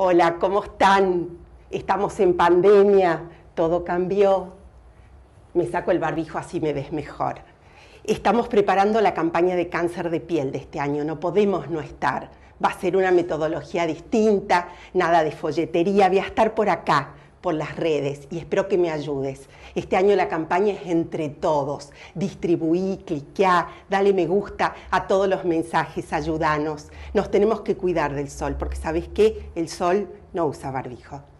Hola, ¿cómo están? Estamos en pandemia, todo cambió. Me saco el barbijo así me ves mejor. Estamos preparando la campaña de cáncer de piel de este año, no podemos no estar. Va a ser una metodología distinta, nada de folletería, voy a estar por acá por las redes y espero que me ayudes. Este año la campaña es entre todos. Distribuí, cliqueá, dale me gusta a todos los mensajes, ayúdanos. Nos tenemos que cuidar del sol porque sabes que El sol no usa barbijo.